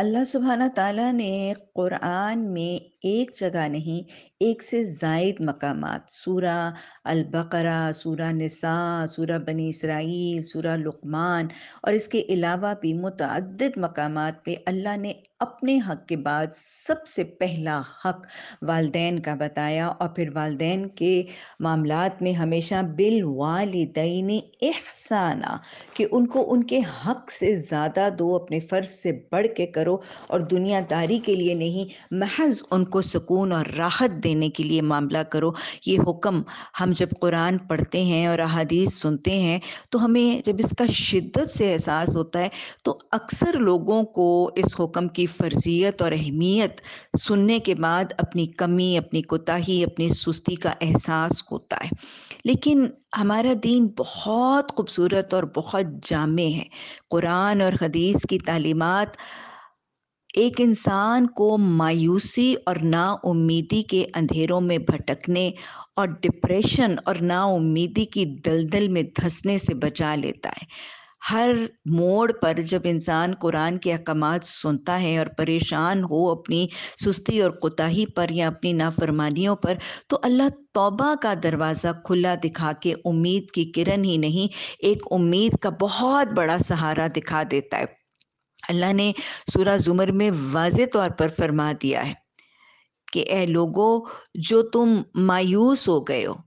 अल्लाह सुबहाना ताला ने क़ुरान में एक जगह नहीं एक से जायद मकाम सूरा अलबकरा सूरा नसा सूरा बनी इसराइल सूरा लुकमान और इसके अलावा भी मतदद मकाम पे अल्लाह ने अपने हक के बाद सबसे पहला हक वालदेन का बताया और फिर वालदेन के मामलात में हमेशा बिल वालदेन एहसाना कि उनको उनके हक से ज़्यादा दो अपने फ़र्ज से बढ़ के करो और दुनियादारी के लिए नहीं महज उनको सुकून और राहत देने के लिए मामला करो ये हुक्म हम जब कुरान पढ़ते हैं और अहादीस सुनते हैं तो हमें जब इसका शिद्दत से एहसास होता है तो अक्सर लोगों को इस हुक्म की फर्जियत और अहमियत सुनने के बाद अपनी कमी अपनी कोताही अपनी सुस्ती का एहसास होता है लेकिन हमारा दीन बहुत खूबसूरत और बहुत जाम है कुरान और हदीस की तालीमत एक इंसान को मायूसी और नाउमीदी के अंधेरों में भटकने और डिप्रेशन और नाउमीदी की दलदल में धंसने से बचा लेता है हर मोड़ पर जब इंसान कुरान के अहकाम सुनता है और परेशान हो अपनी सुस्ती और कोताही पर या अपनी नाफरमानियों पर तो अल्लाह तौबा का दरवाज़ा खुला दिखा के उम्मीद की किरण ही नहीं एक उम्मीद का बहुत बड़ा सहारा दिखा देता है अल्लाह ने सूरह जुमर में वाज तौर पर फरमा दिया है कि ए लोगो जो तुम मायूस हो गए हो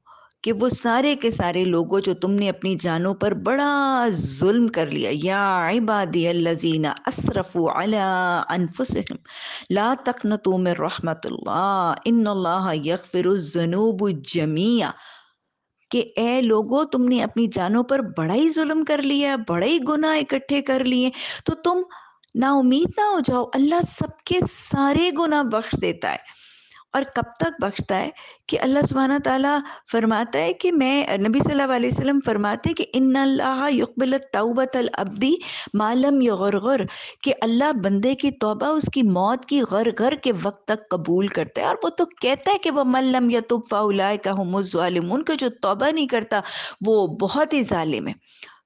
कि वो सारे के सारे लोगों जो तुमने अपनी जानों पर बड़ा जुल्म कर लिया या इबादी लजीना असरफ़ु अला अनफुसहिम ला तकनतु मिन रहमतुल्लाह इन्नल्लाह यगफिरुज़ुनूब जमिया कि ए लोगो तुमने अपनी जानों पर बड़ा ही जुल्म कर लिया बड़ा ही गुनाह इकट्ठे कर लिए तो तुम ना उम्मीद ना हो जाओ अल्लाह सबके सारे गुनाह बख्श देता है और कब तक बख्शता है कि अल्लाह सुबहाना ताला फरमाता है कि मैं नबी सल्लल्लाहु अलैहि वसल्लम फरमाते हैं कि इन अल्लाह यकबिल तौबत अल अब्दी मालम यगुर कि अल्लाह बंदे की तौबा उसकी मौत की गर गर के वक्त तक कबूल करता है और वो तो कहता है कि वह मल्लम या तुफ़ा उलाय का हमज़ालिम उनका जो तौबा नहीं करता वो बहुत ही ालिम है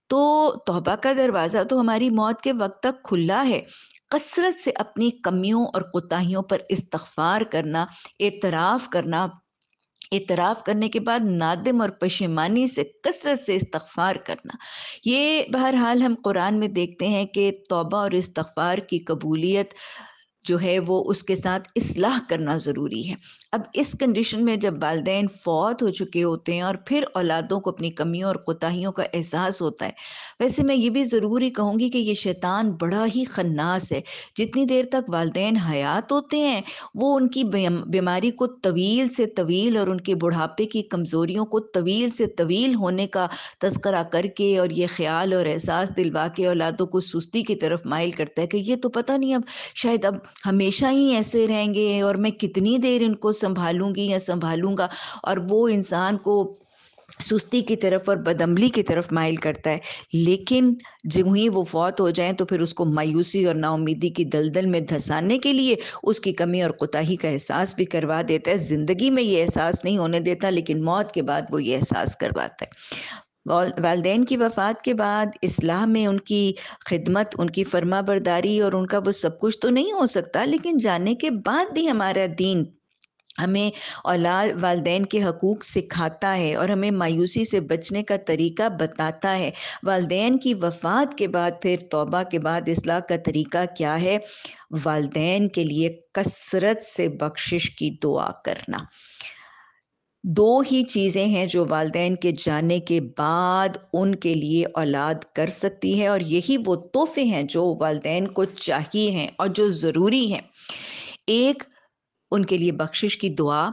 तो तोबा का दरवाज़ा तो हमारी मौत के वक्त तक खुला है कसरत से अपनी कमियों और कोताहियों पर इस्तफार करना एतराफ़ करना इतराफ करने के बाद नादिम और पशेमानी से कसरत से इस्तफ़ार करना ये बहरहाल हम कुरान में देखते हैं कि तोबा और इस्तफ़ार की कबूलियत जो है वो उसके साथ इसलाह करना ज़रूरी है अब इस कंडीशन में जब वालदे फौत हो चुके होते हैं और फिर औलादों को अपनी कमियों और कोताही का एहसास होता है वैसे मैं ये भी ज़रूरी कहूँगी कि ये शैतान बड़ा ही खन्नास है जितनी देर तक वालदे हयात होते हैं वो उनकी बीमारी को तवील से तवील और उनके बुढ़ापे की कमज़ोरियों को तवील से तवील होने का तस्करा करके और ये ख्याल और एहसास दिलवा के औलादों को सुस्ती की तरफ माइल करता है कि ये तो पता नहीं अब शायद अब हमेशा ही ऐसे रहेंगे और मैं कितनी देर इनको संभालूंगी या संभालूंगा और वो इंसान को सुस्ती की तरफ और बदमली की तरफ माइल करता है लेकिन जब ही वो फौत हो जाए तो फिर उसको मायूसी और नाउमीदी की दलदल में धंसाने के लिए उसकी कमी और कोताही का एहसास भी करवा देता है ज़िंदगी में ये एहसास नहीं होने देता लेकिन मौत के बाद वो ये एहसास करवाता है वालदेन की वफ़ात के बाद इस्लाह में उनकी खिदमत उनकी फर्मा बरदारी और उनका वो सब कुछ तो नहीं हो सकता लेकिन जाने के बाद भी हमारा दीन हमें औलाद वालदेन के हकूक़ सिखाता है और हमें मायूसी से बचने का तरीका बताता है वालदेन की वफ़ात के बाद फिर तोबा के बाद इसलाह का तरीका क्या है वालदेन के लिए कसरत से बख्शिश की दुआ करना दो ही चीज़ें हैं जो वालदे के जाने के बाद उनके लिए औलाद कर सकती है और यही वो तोहफे हैं जो वालदेन को चाहिए हैं और जो ज़रूरी हैं एक उनके लिए बख्शिश की दुआ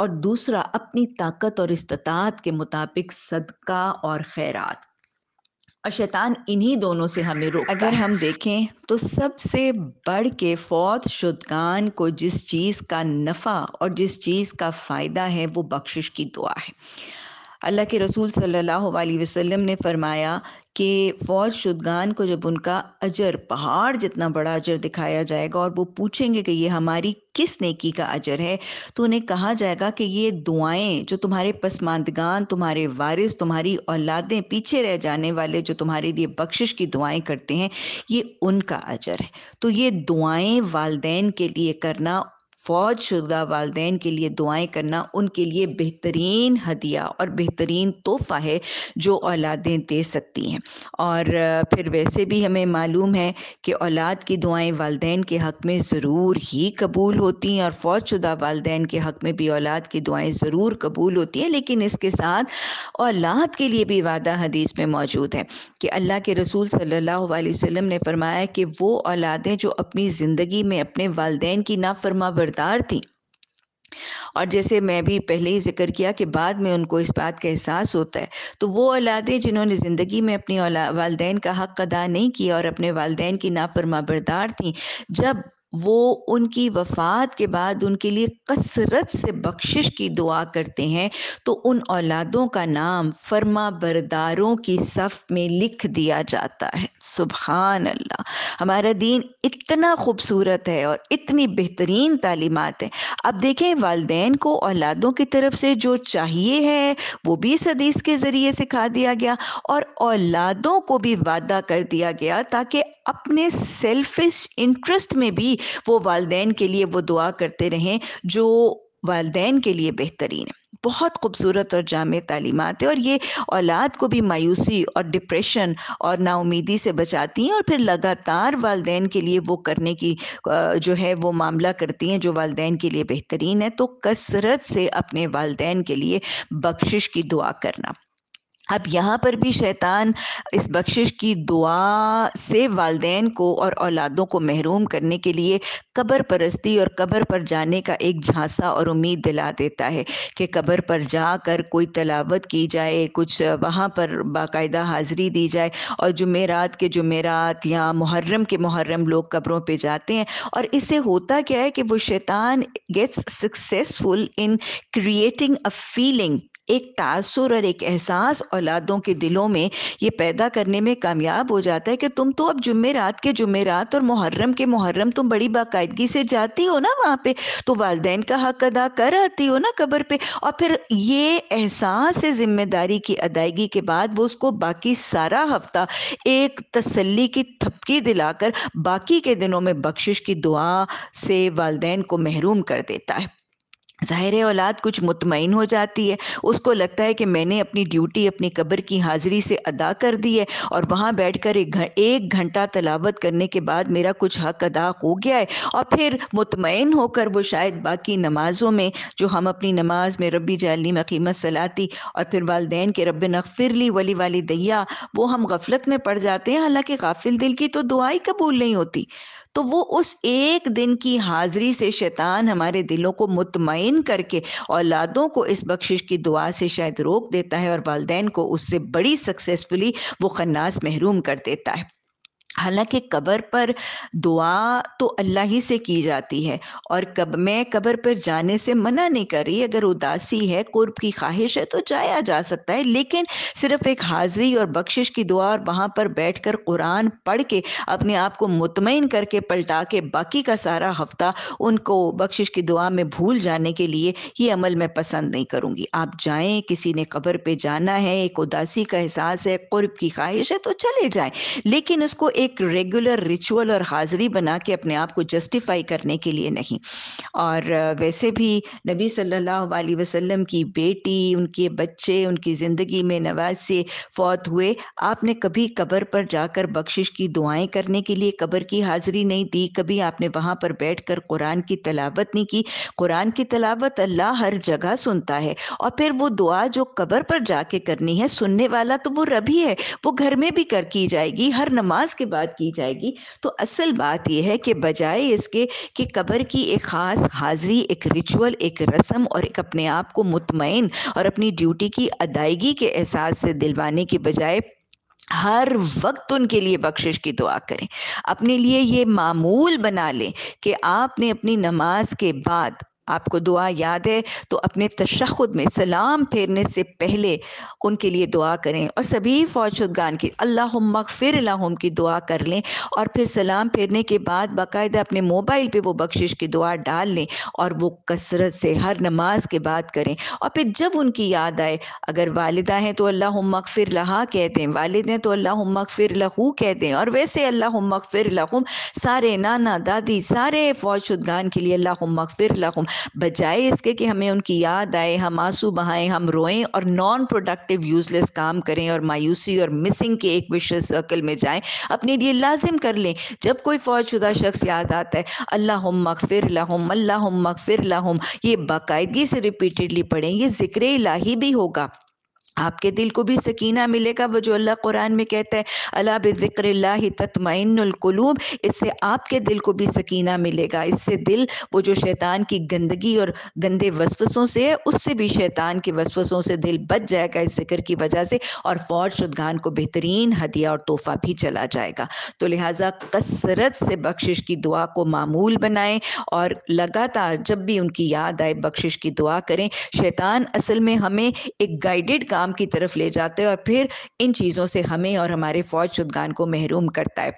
और दूसरा अपनी ताकत और इस्तात के मुताबिक सदका और खैरात और शैतान इन्हीं दोनों से हमें रोक अगर हम देखें तो सबसे बढ़ के फौत शुदगान को जिस चीज़ का नफ़ा और जिस चीज़ का फ़ायदा है वो बख्शिश की दुआ है अल्लाह के रसूल सल्लल्लाहु अलैहि वसल्लम ने फरमाया कि फ़ौज शुदगान को जब उनका अजर पहाड़ जितना बड़ा अजर दिखाया जाएगा और वो पूछेंगे कि ये हमारी किस नेकी का अजर है तो उन्हें कहा जाएगा कि ये दुआएं जो तुम्हारे पसमानदगान तुम्हारे वारिस तुम्हारी औलादें पीछे रह जाने वाले जो तुम्हारे लिए बख्शिश की दुआएं करते हैं ये उनका अजर है तो ये दुआएं वालदेन के लिए करना फौज शुदा वालदे के लिए दुआएं करना उनके लिए बेहतरीन हदिया और बेहतरीन तोहफ़ा है जो औलादें दे सकती हैं और फिर वैसे भी हमें मालूम है कि औलाद की दुआएं वालदे के हक़ में ज़रूर ही कबूल होती हैं और फौज शुदा वालदे के हक़ में भी औलाद की दुआएं ज़रूर कबूल होती हैं लेकिन इसके साथ औलाद के लिए भी वादा हदीस में मौजूद है कि अल्लाह के रसूल सल्ला वसम ने फरमाया कि वो औलादें जो अपनी ज़िंदगी में अपने वालदे की नाफरमा किरदार थी और जैसे मैं भी पहले ही जिक्र किया कि बाद में उनको इस बात का एहसास होता है तो वो औलादे जिन्होंने ज़िंदगी में अपनी वालदेन का हक अदा नहीं किया और अपने वालदेन की नापरमा बरदार थी जब वो उनकी वफ़ात के बाद उनके लिए कसरत से बख्शिश की दुआ करते हैं तो उन औलादों का नाम फर्मा बरदारों की सफ़ में लिख दिया जाता है सुबहान अल्लाह हमारा दीन इतना खूबसूरत है और इतनी बेहतरीन तालीमत है अब देखें वालदेन को औलादों की तरफ से जो चाहिए है वो भी सदीस के ज़रिए सिखा दिया गया और औलादों को भी वादा कर दिया गया ताकि अपने सेल्फिश इंटरेस्ट में भी वो वालदे के लिए वो दुआ करते रहें जो वालदे के लिए बेहतरीन है बहुत खूबसूरत और जाम तालीमत है और ये औलाद को भी मायूसी और डिप्रेशन और नाउमीदी से बचाती हैं और फिर लगातार वालदे के लिए वो करने की जो है वो मामला करती हैं जो वालदे के लिए बेहतरीन है तो कसरत से अपने वालदे के लिए बख्शिश की दुआ करना अब यहाँ पर भी शैतान इस बख्शिश की दुआ से वालदे को और औलादों को महरूम करने के लिए कब्र परस्ती और कब्र पर जाने का एक झांसा और उम्मीद दिला देता है कि कब्र पर जाकर कोई तलावत की जाए कुछ वहाँ पर बाकायदा हाज़िरी दी जाए और जुमेरात के जुमेरात या मुहर्रम के मुहर्रम लोग कब्रों पर जाते हैं और इससे होता क्या है कि वो शैतान gets successful in creating a feeling एक तासुर और एक एहसास औलादों के दिलों में ये पैदा करने में कामयाब हो जाता है कि तुम तो अब जुमेरात के जुमेरात और मुहर्रम के मुहर्रम तुम बड़ी बाकायदगी से जाती हो ना वहाँ पे तो वालदेन का हक अदा कर आती हो ना कब्र पे और फिर ये एहसास है जिम्मेदारी की अदायगी के बाद वो उसको बाकी सारा हफ्ता एक तसल्ली की थपकी दिलाकर बाकी के दिनों में बख्शिश की दुआ से वालदेन को महरूम कर देता है ज़ाहिर औलाद कुछ मुतमिन हो जाती है उसको लगता है कि मैंने अपनी ड्यूटी अपनी कब्र की हाज़िरी से अदा कर दी है और वहाँ बैठ कर एक घंटा तलावत करने के बाद मेरा कुछ हक अदा हो गया है और फिर मुतमिन होकर वो शायद बाकी नमाज़ों में जो हम अपनी नमाज में रबी जाली मकीमत सलाती और फिर वालदेन के रब नफ़िरली वली वाली दैया वो हम गफलत में पड़ जाते हैं हालाँकि गाफिल दिल की तो दुआई कबूल नहीं होती तो वो उस एक दिन की हाजिरी से शैतान हमारे दिलों को मुतमिन करके औलादों को इस बख्शिश की दुआ से शायद रोक देता है और वालदेन को उससे बड़ी सक्सेसफुली वो खन्नास महरूम कर देता है हालांकि कब्र पर दुआ तो अल्लाह ही से की जाती है और कब मैं कब्र पर जाने से मना नहीं कर रही अगर उदासी है कुर्ब की ख्वाहिश है तो जाया जा सकता है लेकिन सिर्फ एक हाजिरी और बख्शिश की दुआ और वहाँ पर बैठकर कुरान पढ़ के अपने आप को मुतमिन करके पलटा के बाकी का सारा हफ्ता उनको बख्शिश की दुआ में भूल जाने के लिए ये अमल मैं पसंद नहीं करूँगी आप जाएँ किसी ने कब्र पर जाना है एक उदासी का एहसास है कुर्ब की ख्वाहिश है तो चले जाएँ लेकिन उसको एक एक रेगुलर रिचुअल और हाजिरी बना के अपने आप को जस्टिफाई करने के लिए नहीं और वैसे भी नबी सल्लल्लाहु अलैहि वसल्लम की बेटी उनके बच्चे उनकी ज़िंदगी में नवाज से फौत हुए आपने कभी कब्र पर जाकर बख्शिश की दुआएं करने के लिए कब्र की हाज़िरी नहीं दी कभी आपने वहाँ पर बैठ कर कुरान की तलावत नहीं की कुरान की तलावत अल्लाह हर जगह सुनता है और फिर वो दुआ जो कब्र पर जाके करनी है सुनने वाला तो वो रब ही है वो घर में भी कर की जाएगी हर नमाज के बात की जाएगी तो असल बात यह है कि बजाय इसके कि कब्र की एक ख़ास हाजिरी एक रिचुअल एक रस्म और एक अपने आप को मुतमिन और अपनी ड्यूटी की अदायगी के एहसास से दिलवाने के बजाय हर वक्त उनके लिए बख्शिश की दुआ करें अपने लिए ये मामूल बना लें कि आपने अपनी नमाज के बाद आपको दुआ याद है तो अपने तशद में सलाम फेरने से पहले उनके लिए दुआ करें और सभी फ़ौजुदगान की अल्लाह फिर लाहम की दुआ कर लें और फिर सलाम फेरने के बाद बाकायदा अपने मोबाइल पे वो बख्शिश की दुआ डाल लें और वो कसरत से हर नमाज के बाद करें और फिर जब उनकी याद आए अगर वालदा हैं तो अल्लाह फ़िर लहा कह दें वालद हैं तो अल्लाह फ़िर लहू कह दें और वैसे अल्लाह फ़िर लहम सारे नाना दादी सारे फ़ौजुदगान के लिए अल्लाह फिर लहम बजाय इसके कि हमें उनकी याद आए हम आंसू बहाएं हम रोएं और नॉन प्रोडक्टिव यूजलेस काम करें और मायूसी और मिसिंग के एक विश्व सर्कल में जाएं अपने लिए लाजिम कर लें जब कोई फौजशुदा शख्स याद आता है अल्लाह मगफिर लहम अल्लाह मगफिर लहम ये बाकायदगी से रिपीटेडली पढ़ें ये ज़िक्र इलाही भी होगा आपके दिल को भी सकीना मिलेगा वो जो अल्लाह कुरान में कहता है अला बिक्र ततमैनकलूब इससे आपके दिल को भी सकीना मिलेगा इससे दिल वो जो शैतान की गंदगी और गंदे वसवसों से है उससे भी शैतान के वसवसों से दिल बच जाएगा इस जिक्र की वजह से और फौज शुदगान को बेहतरीन हदिया और तोहफा भी चला जाएगा तो लिहाजा कसरत से बख्शिश की दुआ को मामूल बनाएं और लगातार जब भी उनकी याद आए बख्शिश की दुआ करें शैतान असल में हमें एक गाइडेड काम इस्लाम की तरफ ले जाता है और फिर इन चीज़ों से हमें और हमारे फौज शुदगान को महरूम करता है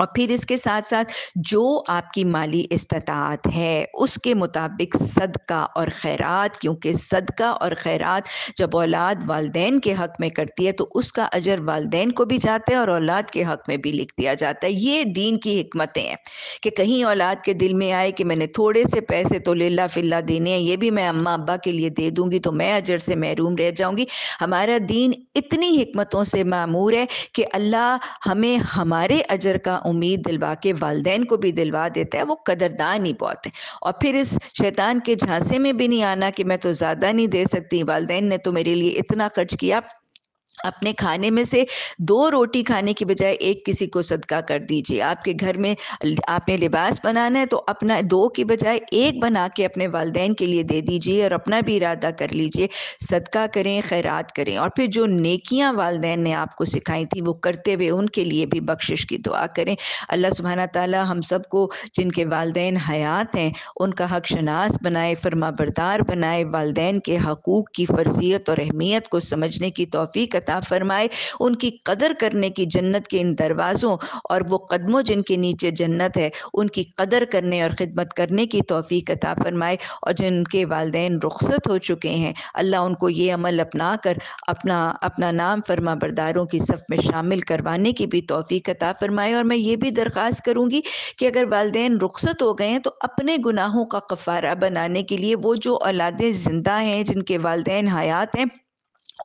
और फिर इसके साथ साथ जो आपकी माली इस्तात है उसके मुताबिक सदका और खैरात क्योंकि सदका और खैरात जब औलाद वालदे के हक़ में करती है तो उसका अजर वालदेन को भी जाता है और औलाद के हक़ में भी लिख दिया जाता है ये दीन की हमतें हैं कि कहीं औलाद के दिल में आए कि मैंने थोड़े से पैसे तो लिल्ला फिल्ला देने हैं ये भी मैं अम्मा अब्बा के लिए दे दूँगी तो मैं अजर से महरूम रह जाऊँगी हमारा दीन इतनी हमतों से मामूर है कि अल्लाह हमें हमारे अजर का उम्मीद दिलवा के वालदेन को भी दिलवा देता है वो कदरदान ही बहुत है और फिर इस शैतान के झांसे में भी नहीं आना कि मैं तो ज़्यादा नहीं दे सकती वालदेन ने तो मेरे लिए इतना खर्च किया अपने खाने में से दो रोटी खाने की बजाय एक किसी को सदका कर दीजिए आपके घर में आपने लिबास बनाना है तो अपना दो की बजाय एक बना के अपने वालदे के लिए दे दीजिए और अपना भी इरादा कर लीजिए सदका करें खैरात करें और फिर जो नेकियां वालदेन ने आपको सिखाई थी वो करते हुए उनके लिए भी बख्शिश की दुआ करें अल्लाह सुबहाना ताली हम सबको जिनके वालदे हयात हैं उनका हक शनास बनाए फरमा बरदार बनाए वालदे के हकूक़ की फर्जियत और अहमियत को समझने की तोफ़ी अता फरमाए उनकी कदर करने की जन्नत के इन दरवाज़ों और वो कदमों जिनके नीचे जन्नत है उनकी कदर करने और ख़िदमत करने की तोफ़ी अता फरमाए और जिनके वालदे रुखसत हो चुके हैं अल्लाह उनको ये अमल अपना कर अपना अपना नाम फरमा बरदारों की सफ़ में शामिल करवाने की भी तोफ़ी अता फरमाए और मैं ये भी दरख्वास्त करूँगी कि अगर वालदे रुखसत हो गए हैं तो अपने गुनाहों का कफ़ारा बनाने के लिए वो जो औलादें ज़िंदा हैं जिनके वालदे हयात हैं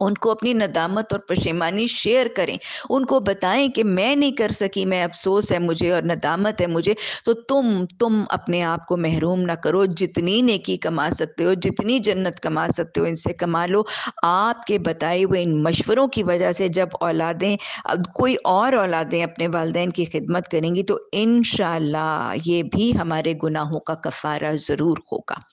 उनको अपनी नदामत और पशेमानी शेयर करें उनको बताएं कि मैं नहीं कर सकी मैं अफसोस है मुझे और नदामत है मुझे तो तुम तुम अपने आप को महरूम ना करो जितनी नेकी कमा सकते हो जितनी जन्नत कमा सकते हो इनसे कमा लो आपके बताए हुए इन मशवरों की वजह से जब औलादें अब कोई और औलादें अपने वालदेन की खिदमत करेंगी तो इन ये भी हमारे गुनाहों का कफ़ारा ज़रूर होगा